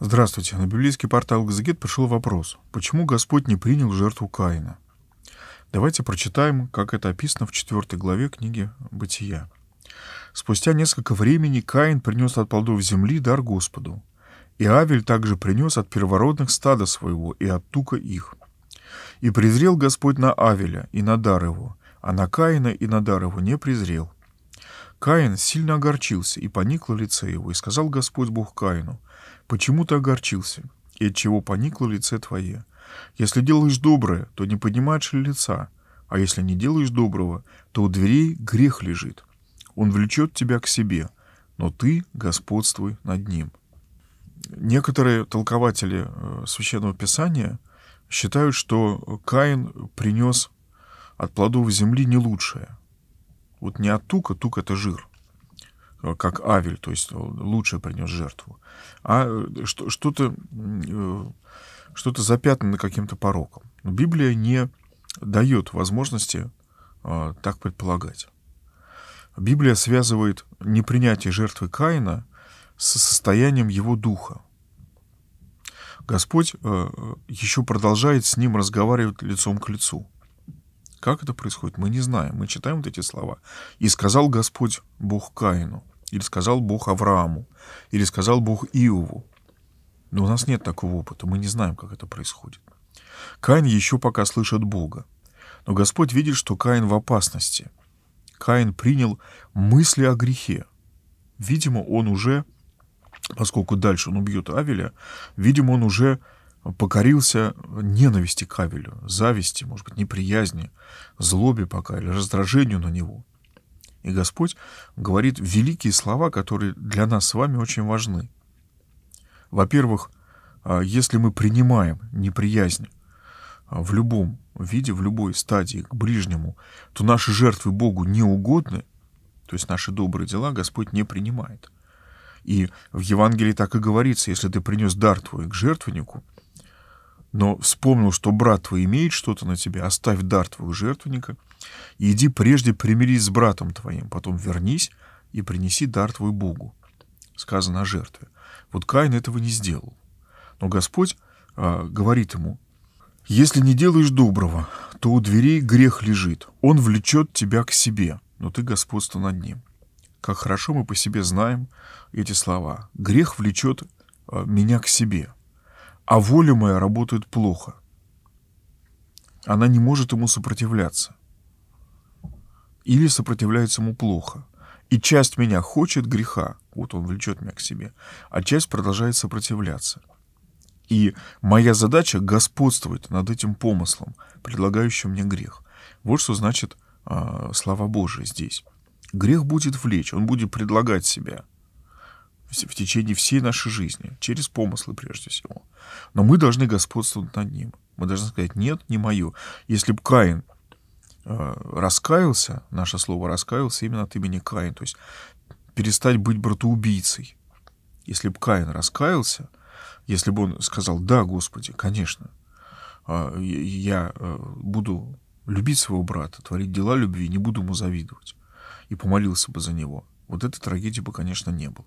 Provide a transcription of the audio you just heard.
Здравствуйте. На библейский портал Газагет пришел вопрос, почему Господь не принял жертву Каина? Давайте прочитаем, как это описано в 4 главе книги «Бытия». Спустя несколько времени Каин принес от плодов земли дар Господу, и Авель также принес от первородных стада своего и от тука их. И презрел Господь на Авеля и на дар его, а на Каина и на дар его не презрел. Каин сильно огорчился, и поникло лице его, и сказал Господь Бог Каину, «Почему ты огорчился, и от чего поникло лице твое? Если делаешь доброе, то не поднимаешь ли лица, а если не делаешь доброго, то у дверей грех лежит. Он влечет тебя к себе, но ты господствуй над ним». Некоторые толкователи э, Священного Писания считают, что Каин принес от плодов земли не лучшее. Вот не от тука, тук это жир, э, как авель, то есть э, лучше принес жертву, а э, что-то что-то запятнано каким-то пороком. Библия не дает возможности так предполагать. Библия связывает непринятие жертвы Каина с состоянием его духа. Господь еще продолжает с ним разговаривать лицом к лицу. Как это происходит, мы не знаем. Мы читаем вот эти слова. «И сказал Господь Бог Каину», или сказал Бог Аврааму, или сказал Бог Иову. Но у нас нет такого опыта, мы не знаем, как это происходит. Каин еще пока слышит Бога. Но Господь видит, что Каин в опасности. Каин принял мысли о грехе. Видимо, он уже, поскольку дальше он убьет Авеля, видимо, он уже покорился ненависти к Кавелю, зависти, может быть, неприязни, злобе пока или раздражению на него. И Господь говорит великие слова, которые для нас с вами очень важны. Во-первых, а, если мы принимаем неприязнь а, в любом виде, в любой стадии к ближнему, то наши жертвы Богу не угодны, то есть наши добрые дела Господь не принимает. И в Евангелии так и говорится, если ты принес дар твой к жертвеннику – но вспомнил, что брат твой имеет что-то на тебе, оставь дар твоего жертвенника, и иди прежде примирись с братом твоим, потом вернись и принеси дар твой Богу. Сказано о жертве. Вот Каин этого не сделал. Но Господь э, говорит ему, если не делаешь доброго, то у дверей грех лежит, он влечет тебя к себе, но ты господство над ним. Как хорошо мы по себе знаем эти слова. Грех влечет а, меня к себе – а воля моя работает плохо. Она не может ему сопротивляться. Или сопротивляется ему плохо. И часть меня хочет греха, вот он влечет меня к себе, а часть продолжает сопротивляться. И моя задача господствовать над этим помыслом, предлагающим мне грех. Вот что значит э, слова Божии здесь. Грех будет влечь, он будет предлагать себя – в течение всей нашей жизни, через помыслы прежде всего. Но мы должны господствовать над ним. Мы должны сказать, нет, не мое. Если бы Каин э, раскаялся, наше слово раскаялся именно от имени Каин, то есть перестать быть братоубийцей. Если бы Каин раскаялся, если бы он сказал, да, Господи, конечно, э, я э, буду любить своего брата, творить дела любви, не буду ему завидовать, и помолился бы за него, вот этой трагедии бы, конечно, не было.